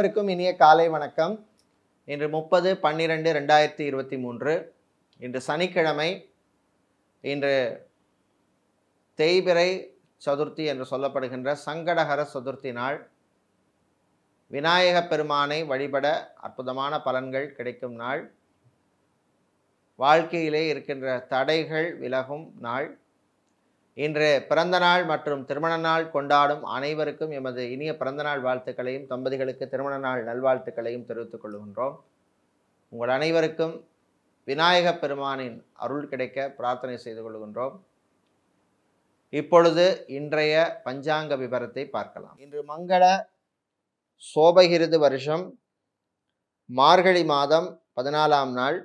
அனைவருக்கும் இனிய காலை வணக்கம் இன்று முப்பது பன்னிரெண்டு ரெண்டாயிரத்தி இருபத்தி மூன்று இன்று சனிக்கிழமை இன்று தேய்பிரை சதுர்த்தி என்று சொல்லப்படுகின்ற சங்கடகர சதுர்த்தி நாள் விநாயக பெருமானை வழிபட அற்புதமான பலன்கள் கிடைக்கும் நாள் வாழ்க்கையிலே இருக்கின்ற தடைகள் விலகும் நாள் இன்று பிறந்தநாள் மற்றும் திருமண நாள் கொண்டாடும் அனைவருக்கும் எமது இனிய பிறந்தநாள் வாழ்த்துக்களையும் தம்பதிகளுக்கு திருமண நாள் நல்வாழ்த்துக்களையும் தெரிவித்துக் கொள்கின்றோம் உங்கள் அனைவருக்கும் விநாயக பெருமானின் அருள் கிடைக்க பிரார்த்தனை செய்து கொள்கின்றோம் இப்பொழுது இன்றைய பஞ்சாங்க விவரத்தை பார்க்கலாம் இன்று மங்கள சோபகிருது வருஷம் மார்கழி மாதம் பதினாலாம் நாள்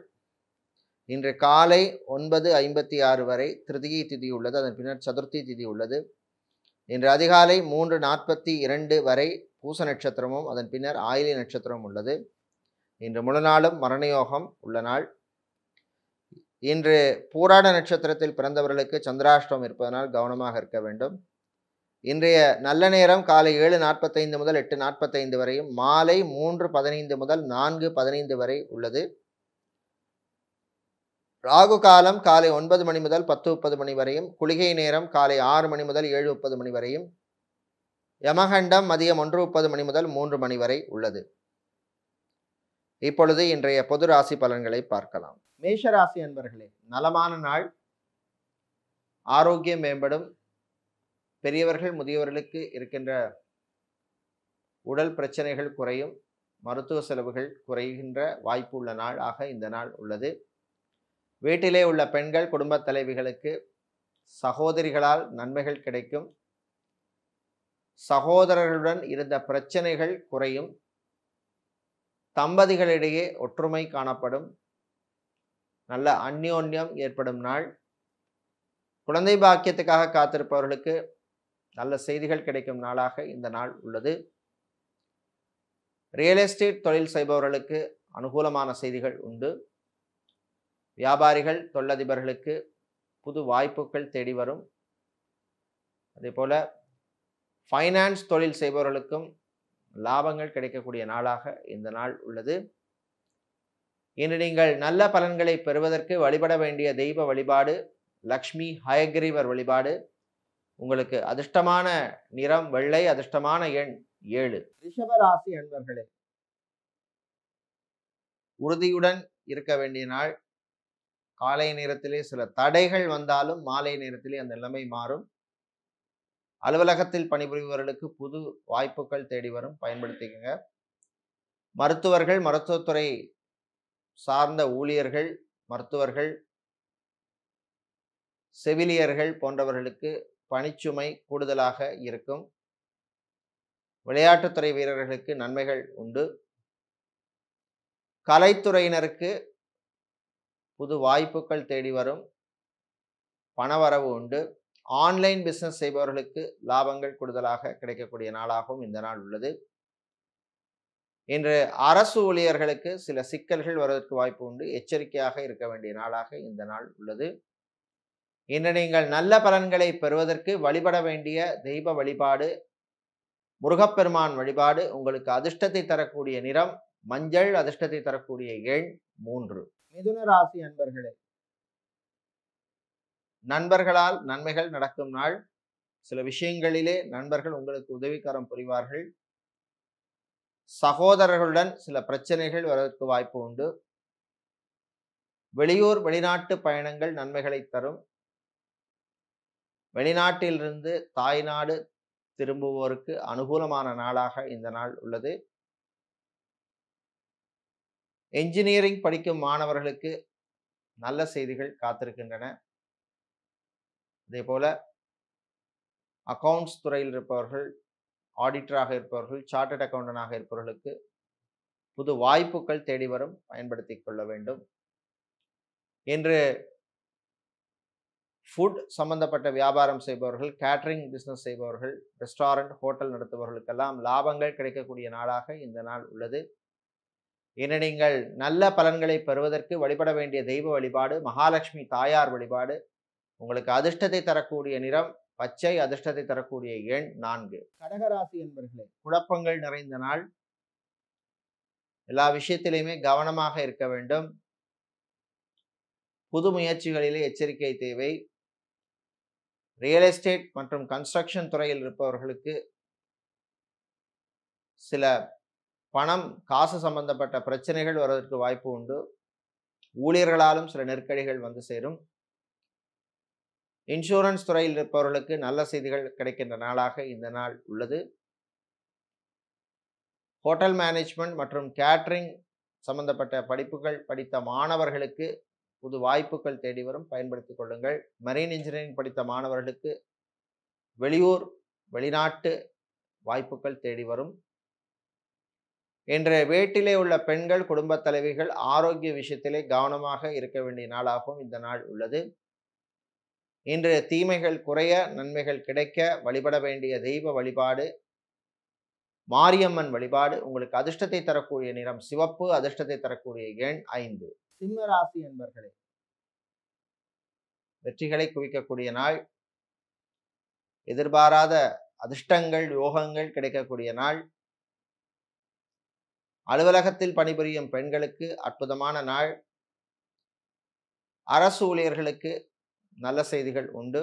இன்று காலை ஒன்பது ஐம்பத்தி ஆறு வரை திருதிகி திதி உள்ளது அதன் பின்னர் சதுர்த்தி திதி உள்ளது இன்று அதிகாலை மூன்று நாற்பத்தி இரண்டு வரை பூச நட்சத்திரமும் அதன் பின்னர் ஆயிலி நட்சத்திரமும் உள்ளது இன்று முழுநாளும் மரணயோகம் உள்ள நாள் இன்று பூராட நட்சத்திரத்தில் பிறந்தவர்களுக்கு சந்திராஷ்டம் இருப்பதனால் கவனமாக இருக்க வேண்டும் இன்றைய நல்ல நேரம் காலை ஏழு நாற்பத்தைந்து முதல் எட்டு நாற்பத்தைந்து வரையும் மாலை மூன்று பதினைந்து முதல் நான்கு பதினைந்து வரை உள்ளது ராகு காலம் காலை ஒன்பது மணி முதல் பத்து முப்பது மணி வரையும் குளிகை நேரம் காலை ஆறு மணி முதல் ஏழு முப்பது மணி வரையும் யமகண்டம் மதியம் ஒன்று முப்பது மணி முதல் மூன்று மணி வரை உள்ளது இப்பொழுது இன்றைய பொது ராசி பலன்களை பார்க்கலாம் மேஷ ராசி அன்பர்களே நலமான நாள் ஆரோக்கியம் மேம்படும் பெரியவர்கள் முதியவர்களுக்கு இருக்கின்ற உடல் பிரச்சனைகள் குறையும் மருத்துவ செலவுகள் குறைகின்ற வாய்ப்பு உள்ள நாளாக இந்த நாள் உள்ளது வீட்டிலே உள்ள பெண்கள் குடும்பத் தலைவிகளுக்கு சகோதரிகளால் நன்மைகள் கிடைக்கும் சகோதரர்களுடன் இருந்த பிரச்சனைகள் குறையும் தம்பதிகளிடையே ஒற்றுமை காணப்படும் நல்ல அந்யோன்யம் ஏற்படும் நாள் குழந்தை பாக்கியத்துக்காக காத்திருப்பவர்களுக்கு நல்ல செய்திகள் கிடைக்கும் நாளாக இந்த நாள் உள்ளது ரியல் எஸ்டேட் தொழில் செய்பவர்களுக்கு அனுகூலமான செய்திகள் உண்டு வியாபாரிகள் தொழிலதிபர்களுக்கு புது வாய்ப்புகள் தேடி வரும் அதே போல் ஃபைனான்ஸ் தொழில் செய்பவர்களுக்கும் லாபங்கள் கிடைக்கக்கூடிய நாளாக இந்த நாள் உள்ளது இன்று நீங்கள் நல்ல பலன்களை பெறுவதற்கு வழிபட வேண்டிய தெய்வ வழிபாடு லக்ஷ்மி ஹயக்ரீவர் வழிபாடு உங்களுக்கு அதிர்ஷ்டமான நிறம் வெள்ளை அதிர்ஷ்டமான எண் ஏழு ரிஷபராசி அன்பர்களே உறுதியுடன் இருக்க வேண்டிய நாள் காலை நேரத்திலே சில தடைகள் வந்தாலும் மாலை நேரத்திலே அந்த நிலைமை மாறும் அலுவலகத்தில் பணிபுரிபவர்களுக்கு புது வாய்ப்புகள் தேடி வரும் பயன்படுத்திக்கங்க மருத்துவர்கள் மருத்துவத்துறை சார்ந்த ஊழியர்கள் மருத்துவர்கள் செவிலியர்கள் போன்றவர்களுக்கு பணிச்சுமை கூடுதலாக இருக்கும் விளையாட்டுத்துறை வீரர்களுக்கு நன்மைகள் உண்டு கலைத்துறையினருக்கு புது வாய்ப்புகள் தேடி வரும் பணவரவு உண்டு ஆன்லைன் பிஸ்னஸ் செய்பவர்களுக்கு லாபங்கள் கூடுதலாக கிடைக்கக்கூடிய நாளாகவும் இந்த நாள் உள்ளது இன்று அரசு ஊழியர்களுக்கு சில சிக்கல்கள் வருவதற்கு வாய்ப்பு உண்டு எச்சரிக்கையாக இருக்க வேண்டிய நாளாக இந்த நாள் உள்ளது இன்று நீங்கள் நல்ல பலன்களை பெறுவதற்கு வழிபட வேண்டிய தெய்வ வழிபாடு முருகப்பெருமான் வழிபாடு உங்களுக்கு அதிர்ஷ்டத்தை தரக்கூடிய நிறம் மஞ்சள் அதிர்ஷ்டத்தை தரக்கூடிய எண் மூன்று மிதுன ராசி அன்பர்களே நண்பர்களால் நன்மைகள் நடக்கும் நாள் சில விஷயங்களிலே நண்பர்கள் உங்களுக்கு உதவிக்கரம் புரிவார்கள் சகோதரர்களுடன் சில பிரச்சனைகள் வருவதற்கு வாய்ப்பு உண்டு வெளியூர் வெளிநாட்டு பயணங்கள் நன்மைகளை தரும் வெளிநாட்டிலிருந்து தாய்நாடு திரும்புவோருக்கு அனுகூலமான நாளாக இந்த நாள் உள்ளது என்ஜினியரிங் படிக்கும் மாணவர்களுக்கு நல்ல செய்திகள் காத்திருக்கின்றன அதே போல் அக்கவுண்ட்ஸ் துறையில் இருப்பவர்கள் ஆடிட்டராக இருப்பவர்கள் சார்ட்டட் அக்கௌண்டனாக இருப்பவர்களுக்கு புது வாய்ப்புகள் தேடி வரும் பயன்படுத்தி கொள்ள வேண்டும் என்று ஃபுட் சம்பந்தப்பட்ட வியாபாரம் செய்பவர்கள் கேட்ரிங் பிஸ்னஸ் செய்பவர்கள் ரெஸ்டாரண்ட் ஹோட்டல் நடத்துபவர்களுக்கெல்லாம் லாபங்கள் கிடைக்கக்கூடிய நாளாக இந்த நாள் உள்ளது இன்று நீங்கள் நல்ல பலன்களை பெறுவதற்கு வழிபட வேண்டிய தெய்வ வழிபாடு மகாலட்சுமி தாயார் வழிபாடு உங்களுக்கு அதிர்ஷ்டத்தை தரக்கூடிய நிறம் பச்சை அதிர்ஷ்டத்தை தரக்கூடிய எண் நான்கு கடகராசி என்பர்களே குழப்பங்கள் நிறைந்த நாள் எல்லா விஷயத்திலையுமே கவனமாக இருக்க வேண்டும் புது முயற்சிகளிலே எச்சரிக்கை தேவை ரியல் எஸ்டேட் மற்றும் கன்ஸ்ட்ரக்ஷன் துறையில் இருப்பவர்களுக்கு சில பணம் காசு சம்பந்தப்பட்ட பிரச்சனைகள் வருவதற்கு வாய்ப்பு உண்டு ஊழியர்களாலும் சில நெருக்கடிகள் வந்து சேரும் இன்சூரன்ஸ் துறையில் இருப்பவர்களுக்கு நல்ல செய்திகள் கிடைக்கின்ற நாளாக இந்த நாள் உள்ளது ஹோட்டல் மேனேஜ்மெண்ட் மற்றும் கேட்ரிங் சம்பந்தப்பட்ட படிப்புகள் படித்த மாணவர்களுக்கு புது வாய்ப்புகள் தேடி வரும் பயன்படுத்திக் கொள்ளுங்கள் மரீன் இன்ஜினியரிங் படித்த மாணவர்களுக்கு வெளியூர் வெளிநாட்டு வாய்ப்புகள் தேடி வரும் இன்றைய வீட்டிலே உள்ள பெண்கள் குடும்பத் தலைவிகள் ஆரோக்கிய விஷயத்திலே கவனமாக இருக்க வேண்டிய நாளாகவும் இந்த நாள் உள்ளது இன்றைய தீமைகள் குறைய நன்மைகள் கிடைக்க வழிபட வேண்டிய தெய்வ வழிபாடு மாரியம்மன் வழிபாடு உங்களுக்கு அதிர்ஷ்டத்தை தரக்கூடிய நிறம் சிவப்பு அதிர்ஷ்டத்தை தரக்கூடிய எண் ஐந்து சிம்ம ராசி என்பர்களே வெற்றிகளை குவிக்கக்கூடிய நாள் எதிர்பாராத அதிர்ஷ்டங்கள் யோகங்கள் கிடைக்கக்கூடிய நாள் அலுவலகத்தில் பணிபுரியும் பெண்களுக்கு அற்புதமான நாள் அரசு ஊழியர்களுக்கு நல்ல செய்திகள் உண்டு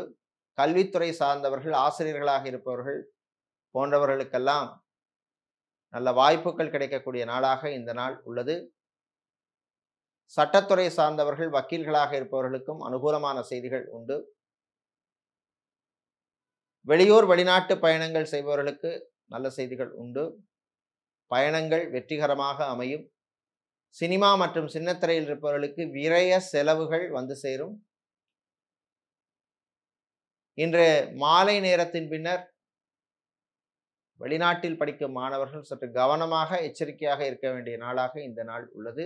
கல்வித்துறை சார்ந்தவர்கள் ஆசிரியர்களாக இருப்பவர்கள் போன்றவர்களுக்கெல்லாம் நல்ல வாய்ப்புகள் கிடைக்கக்கூடிய நாளாக இந்த நாள் உள்ளது சட்டத்துறை சார்ந்தவர்கள் வக்கீல்களாக இருப்பவர்களுக்கும் அனுகூலமான செய்திகள் உண்டு வெளியூர் வெளிநாட்டு பயணங்கள் செய்பவர்களுக்கு நல்ல செய்திகள் உண்டு பயணங்கள் வெற்றிகரமாக அமையும் சினிமா மற்றும் சின்னத்திரையில் இருப்பவர்களுக்கு விரைய செலவுகள் வந்து சேரும் இன்று மாலை நேரத்தின் பின்னர் வெளிநாட்டில் படிக்கும் மாணவர்கள் சற்று கவனமாக எச்சரிக்கையாக இருக்க வேண்டிய நாளாக இந்த நாள் உள்ளது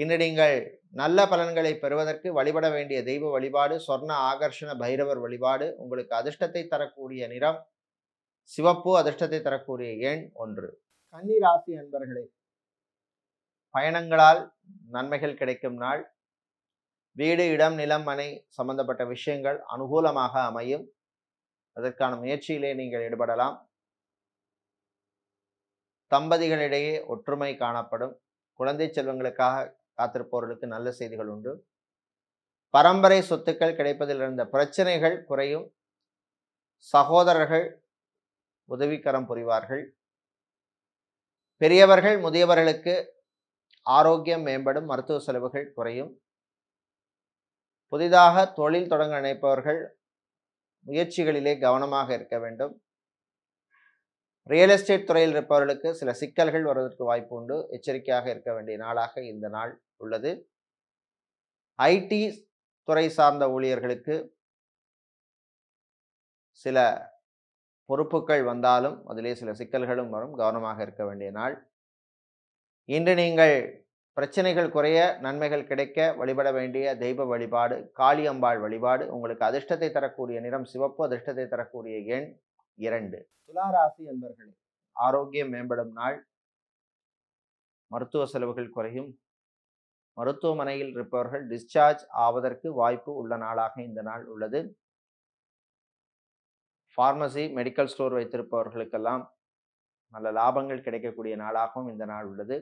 இன்று நீங்கள் நல்ல பலன்களை பெறுவதற்கு வழிபட வேண்டிய தெய்வ வழிபாடு சொர்ண ஆகர்ஷண பைரவர் வழிபாடு உங்களுக்கு அதிர்ஷ்டத்தை தரக்கூடிய நிறம் சிவப்பு அதிர்ஷ்டத்தை தரக்கூடிய எண் ஒன்று ராசி அன்பர்களே பயணங்களால் நன்மைகள் கிடைக்கும் நாள் வீடு இடம் நிலம் மனை சம்பந்தப்பட்ட விஷயங்கள் அனுகூலமாக அமையும் அதற்கான முயற்சியிலே நீங்கள் ஈடுபடலாம் தம்பதிகளிடையே ஒற்றுமை காணப்படும் குழந்தை செல்வங்களுக்காக காத்திருப்பவர்களுக்கு நல்ல செய்திகள் உண்டு பரம்பரை சொத்துக்கள் கிடைப்பதில் இருந்த பிரச்சனைகள் குறையும் சகோதரர்கள் உதவிக்கரம் புரிவார்கள் பெரியவர்கள் முதியவர்களுக்கு ஆரோக்கியம் மேம்படும் மருத்துவ செலவுகள் குறையும் புதிதாக தொழில் தொடங்க நினைப்பவர்கள் முயற்சிகளிலே கவனமாக இருக்க வேண்டும் ரியல் எஸ்டேட் துறையில் இருப்பவர்களுக்கு சில சிக்கல்கள் வருவதற்கு வாய்ப்பு உண்டு எச்சரிக்கையாக இருக்க வேண்டிய நாளாக இந்த நாள் உள்ளது ஐடி துறை சார்ந்த ஊழியர்களுக்கு சில பொறுப்புகள் வந்தாலும் அதிலே சில சிக்கல்களும் வரும் கவனமாக இருக்க வேண்டிய நாள் இன்று நீங்கள் பிரச்சனைகள் குறைய நன்மைகள் கிடைக்க வழிபட வேண்டிய தெய்வ வழிபாடு காளியம்பாள் வழிபாடு உங்களுக்கு அதிர்ஷ்டத்தை தரக்கூடிய நிறம் சிவப்பு அதிர்ஷ்டத்தை தரக்கூடிய எண் இரண்டு துளாராசி என்பர்களே ஆரோக்கியம் மேம்படும் நாள் மருத்துவ செலவுகள் குறையும் மருத்துவமனையில் இருப்பவர்கள் டிஸ்சார்ஜ் ஆவதற்கு வாய்ப்பு உள்ள நாளாக இந்த நாள் உள்ளது ஃபார்மசி மெடிக்கல் ஸ்டோர் வைத்திருப்பவர்களுக்கெல்லாம் நல்ல லாபங்கள் கிடைக்கக்கூடிய நாளாகவும் இந்த நாள் உள்ளது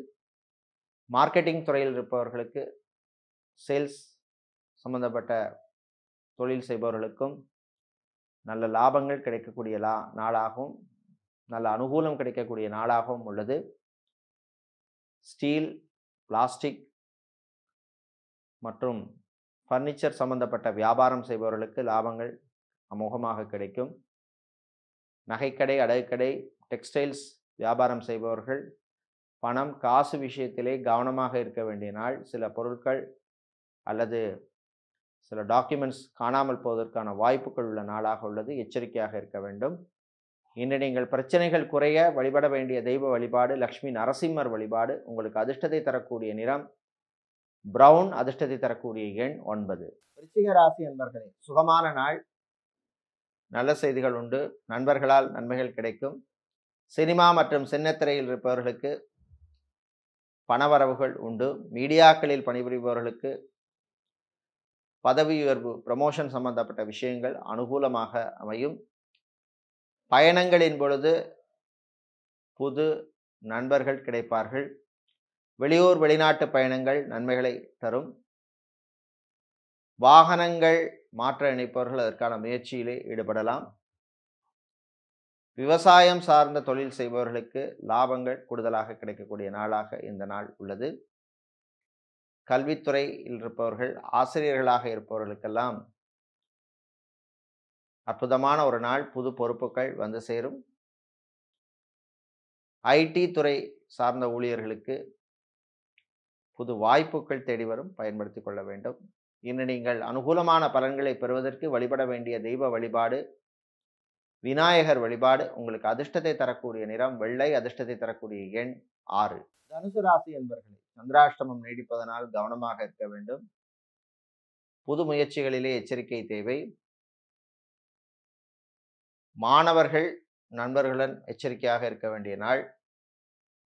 மார்க்கெட்டிங் துறையில் இருப்பவர்களுக்கு சேல்ஸ் சம்பந்தப்பட்ட தொழில் செய்பவர்களுக்கும் நல்ல லாபங்கள் கிடைக்கக்கூடிய லா நாளாகவும் நல்ல அனுகூலம் கிடைக்கக்கூடிய நாளாகவும் உள்ளது ஸ்டீல் பிளாஸ்டிக் மற்றும் ஃபர்னிச்சர் சம்பந்தப்பட்ட வியாபாரம் செய்பவர்களுக்கு லாபங்கள் அமோகமாக கிடைக்கும் நகைக்கடை அடகுக்கடை டெக்ஸ்டைல்ஸ் வியாபாரம் செய்பவர்கள் பணம் காசு விஷயத்திலே கவனமாக இருக்க வேண்டிய நாள் சில பொருட்கள் அல்லது சில டாக்குமெண்ட்ஸ் காணாமல் போவதற்கான வாய்ப்புகள் உள்ள நாளாக உள்ளது எச்சரிக்கையாக இருக்க வேண்டும் இன்று நீங்கள் பிரச்சனைகள் குறைய வழிபட வேண்டிய தெய்வ வழிபாடு லக்ஷ்மி நரசிம்மர் வழிபாடு உங்களுக்கு அதிர்ஷ்டத்தை தரக்கூடிய நிறம் பிரவுன் அதிர்ஷ்டத்தை தரக்கூடிய எண் ஒன்பது ரிச்சிக ராசி என்பர்களே சுகமான நாள் நல்ல செய்திகள் உண்டு நண்பர்களால் நன்மைகள் கிடைக்கும் சினிமா மற்றும் சின்னத்திரையில் இருப்பவர்களுக்கு பணவரவுகள் உண்டு மீடியாக்களில் பணிபுரிபவர்களுக்கு பதவி உயர்வு ப்ரமோஷன் சம்பந்தப்பட்ட விஷயங்கள் அனுகூலமாக அமையும் பயணங்களின் பொழுது புது நண்பர்கள் கிடைப்பார்கள் வெளியூர் வெளிநாட்டு பயணங்கள் நன்மைகளை தரும் வாகனங்கள் மாற்ற நினைப்பவர்கள் அதற்கான முயற்சியிலே ஈடுபடலாம் விவசாயம் சார்ந்த தொழில் செய்பவர்களுக்கு லாபங்கள் கூடுதலாக கிடைக்கக்கூடிய நாளாக இந்த நாள் உள்ளது கல்வித்துறையில் இருப்பவர்கள் ஆசிரியர்களாக இருப்பவர்களுக்கெல்லாம் அற்புதமான ஒரு நாள் புது பொறுப்புகள் வந்து சேரும் ஐடி துறை சார்ந்த ஊழியர்களுக்கு புது வாய்ப்புகள் தேடி வரும் பயன்படுத்தி கொள்ள வேண்டும் இன்று நீங்கள் அனுகூலமான பலன்களை பெறுவதற்கு வழிபட வேண்டிய தெய்வ வழிபாடு விநாயகர் வழிபாடு உங்களுக்கு அதிர்ஷ்டத்தை தரக்கூடிய நிறம் வெள்ளை அதிர்ஷ்டத்தை தரக்கூடிய எண் ஆறு தனுசு ராசி என்பவர்களை சந்திராஷ்டமம் நீடிப்பதனால் கவனமாக இருக்க வேண்டும் புது முயற்சிகளிலே எச்சரிக்கை தேவை மாணவர்கள் நண்பர்களுடன் எச்சரிக்கையாக இருக்க வேண்டிய நாள்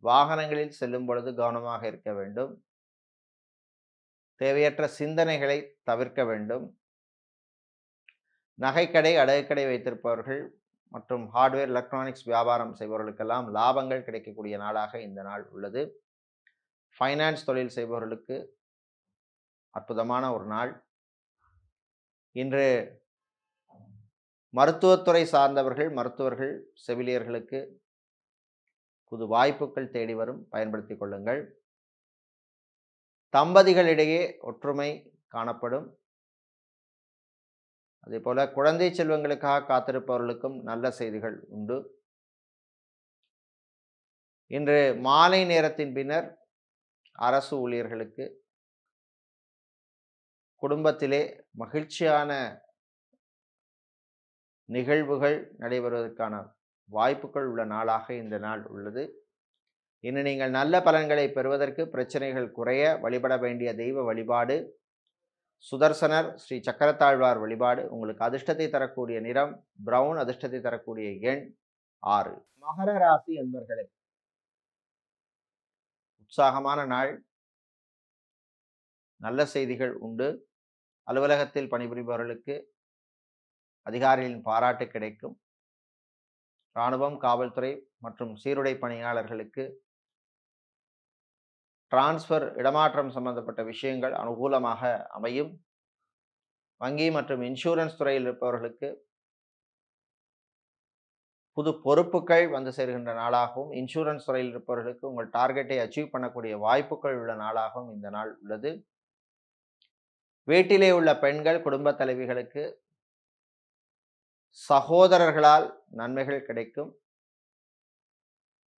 வாகனங்களில் செல்லும் பொழுது கவனமாக இருக்க வேண்டும் தேவையற்ற சிந்தனைகளை தவிர்க்க வேண்டும் நகைக்கடை அடகுக்கடை வைத்திருப்பவர்கள் மற்றும் ஹார்ட்வேர் எலக்ட்ரானிக்ஸ் வியாபாரம் செய்பவர்களுக்கெல்லாம் லாபங்கள் கிடைக்கக்கூடிய நாளாக இந்த நாள் உள்ளது ஃபைனான்ஸ் தொழில் செய்பவர்களுக்கு அற்புதமான ஒரு நாள் இன்று மருத்துவத்துறை சார்ந்தவர்கள் மருத்துவர்கள் செவிலியர்களுக்கு புது வாய்ப்புகள் தேடி வரும் பயன்படுத்தி கொள்ளுங்கள் தம்பதிகளிடையே ஒற்றுமை காணப்படும் அதே போல் குழந்தை செல்வங்களுக்காக காத்திருப்பவர்களுக்கும் நல்ல செய்திகள் உண்டு இன்று மாலை நேரத்தின் பின்னர் அரசு ஊழியர்களுக்கு குடும்பத்திலே மகிழ்ச்சியான நிகழ்வுகள் நடைபெறுவதற்கான வாய்ப்புகள் உள்ள நாளாக இந்த நாள் உள்ளது இன்னும் நீங்கள் நல்ல பலன்களை பெறுவதற்கு பிரச்சனைகள் குறைய வழிபட வேண்டிய தெய்வ வழிபாடு சுதர்சனர் ஸ்ரீ சக்கரத்தாழ்வார் வழிபாடு உங்களுக்கு அதிர்ஷ்டத்தை தரக்கூடிய நிறம் பிரவுன் அதிர்ஷ்டத்தை தரக்கூடிய எண் ஆறு மகர ராசி என்பர்களே உற்சாகமான நாள் நல்ல செய்திகள் உண்டு அலுவலகத்தில் பணிபுரிபவர்களுக்கு அதிகாரிகளின் பாராட்டு கிடைக்கும் இராணுவம் காவல்துறை மற்றும் சீருடை பணியாளர்களுக்கு டிரான்ஸ்ஃபர் இடமாற்றம் சம்பந்தப்பட்ட விஷயங்கள் அனுகூலமாக அமையும் வங்கி மற்றும் இன்சூரன்ஸ் துறையில் இருப்பவர்களுக்கு புது பொறுப்புகள் வந்து சேர்கின்ற நாளாகவும் இன்சூரன்ஸ் துறையில் இருப்பவர்களுக்கு உங்கள் டார்கெட்டை அச்சீவ் பண்ணக்கூடிய வாய்ப்புகள் உள்ள நாளாகவும் இந்த நாள் உள்ளது வீட்டிலே உள்ள பெண்கள் குடும்ப தலைவிகளுக்கு சகோதரர்களால் நன்மைகள் கிடைக்கும்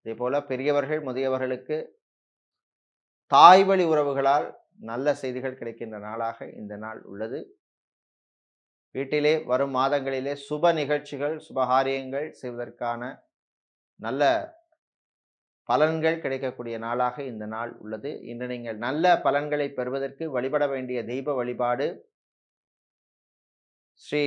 இதே போல பெரியவர்கள் முதியவர்களுக்கு தாய் வழி உறவுகளால் நல்ல செய்திகள் கிடைக்கின்ற நாளாக இந்த நாள் உள்ளது வீட்டிலே வரும் மாதங்களிலே சுப நிகழ்ச்சிகள் சுபகாரியங்கள் செய்வதற்கான நல்ல பலன்கள் கிடைக்கக்கூடிய நாளாக இந்த நாள் உள்ளது இன்று நீங்கள் நல்ல பலன்களை பெறுவதற்கு வழிபட வேண்டிய தெய்வ வழிபாடு ஸ்ரீ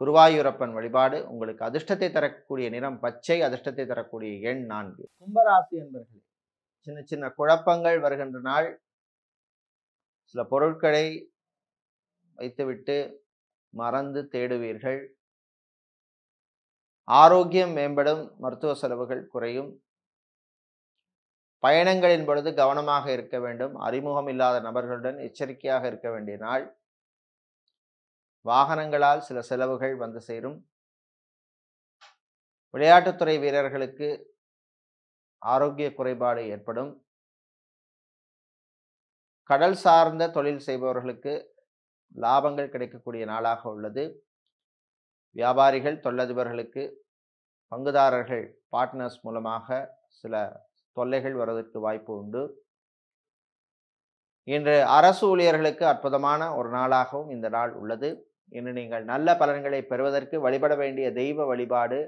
குருவாயூரப்பன் வழிபாடு உங்களுக்கு அதிர்ஷ்டத்தை தரக்கூடிய நிறம் பச்சை அதிர்ஷ்டத்தை தரக்கூடிய எண் நான்கு கும்பராசி என்பர்களே சின்ன சின்ன குழப்பங்கள் வருகின்ற நாள் சில பொருட்களை வைத்துவிட்டு மறந்து தேடுவீர்கள் ஆரோக்கியம் மேம்படும் மருத்துவ செலவுகள் குறையும் பயணங்களின் பொழுது கவனமாக இருக்க வேண்டும் அறிமுகம் இல்லாத நபர்களுடன் எச்சரிக்கையாக இருக்க வேண்டிய நாள் வாகனங்களால் சில செலவுகள் வந்து சேரும் விளையாட்டுத்துறை வீரர்களுக்கு ஆரோக்கிய குறைபாடு ஏற்படும் கடல் சார்ந்த தொழில் செய்பவர்களுக்கு லாபங்கள் கிடைக்கக்கூடிய நாளாக உள்ளது வியாபாரிகள் தொழிலதிபர்களுக்கு பங்குதாரர்கள் பார்ட்னர்ஸ் மூலமாக சில தொல்லைகள் வருவதற்கு வாய்ப்பு உண்டு இன்று அரசு ஊழியர்களுக்கு அற்புதமான ஒரு நாளாகவும் இந்த நாள் உள்ளது இன்று நீங்கள் நல்ல பலன்களை பெறுவதற்கு வழிபட வேண்டிய தெய்வ வழிபாடு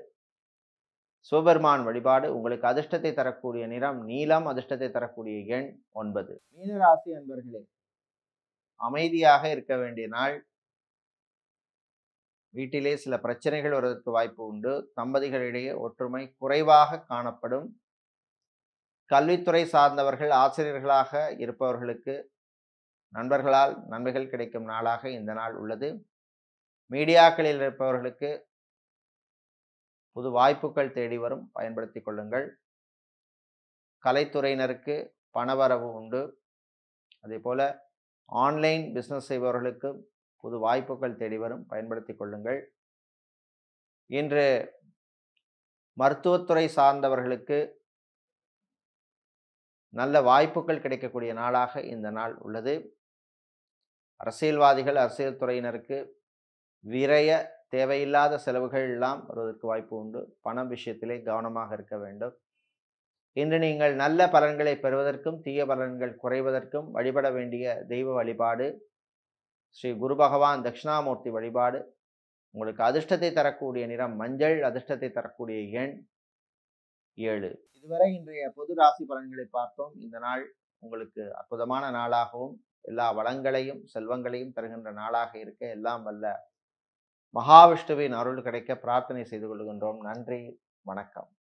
சிவபெருமான் வழிபாடு உங்களுக்கு அதிர்ஷ்டத்தை தரக்கூடிய நிறம் நீளம் அதிர்ஷ்டத்தை தரக்கூடிய எண் ஒன்பது மீனராசி அன்பர்களே அமைதியாக இருக்க வேண்டிய நாள் வீட்டிலே சில பிரச்சனைகள் வருவதற்கு வாய்ப்பு உண்டு தம்பதிகளிடையே ஒற்றுமை குறைவாக காணப்படும் கல்வித்துறை சார்ந்தவர்கள் ஆசிரியர்களாக இருப்பவர்களுக்கு நண்பர்களால் நன்மைகள் கிடைக்கும் நாளாக இந்த நாள் உள்ளது மீடியாக்களில் இருப்பவர்களுக்கு புது வாய்ப்புகள் தேடி வரும் பயன்படுத்தி கொள்ளுங்கள் கலைத்துறையினருக்கு பணவரவு உண்டு அதே போல் ஆன்லைன் பிஸ்னஸ் செய்பவர்களுக்கு புது வாய்ப்புகள் தேடி வரும் பயன்படுத்தி கொள்ளுங்கள் இன்று மருத்துவத்துறை சார்ந்தவர்களுக்கு நல்ல வாய்ப்புகள் கிடைக்கக்கூடிய நாளாக இந்த நாள் உள்ளது அரசியல்வாதிகள் அரசியல் துறையினருக்கு விரைய தேவையில்லாத செலவுகள் எல்லாம் வருவதற்கு வாய்ப்பு உண்டு பணம் விஷயத்திலே கவனமாக இருக்க வேண்டும் இன்று நீங்கள் நல்ல பலன்களை பெறுவதற்கும் தீய பலன்கள் குறைவதற்கும் வழிபட வேண்டிய தெய்வ வழிபாடு ஸ்ரீ குரு பகவான் தட்சிணாமூர்த்தி வழிபாடு உங்களுக்கு அதிர்ஷ்டத்தை தரக்கூடிய நிறம் மஞ்சள் அதிர்ஷ்டத்தை தரக்கூடிய எண் ஏழு இதுவரை இன்றைய பொது ராசி பலன்களை பார்த்தோம் இந்த நாள் உங்களுக்கு அற்புதமான நாளாகவும் எல்லா வளங்களையும் செல்வங்களையும் தருகின்ற நாளாக இருக்க எல்லாம் வல்ல மகாவிஷ்ணுவின் அருள் கிடைக்க பிரார்த்தனை செய்து கொள்கின்றோம் நன்றி வணக்கம்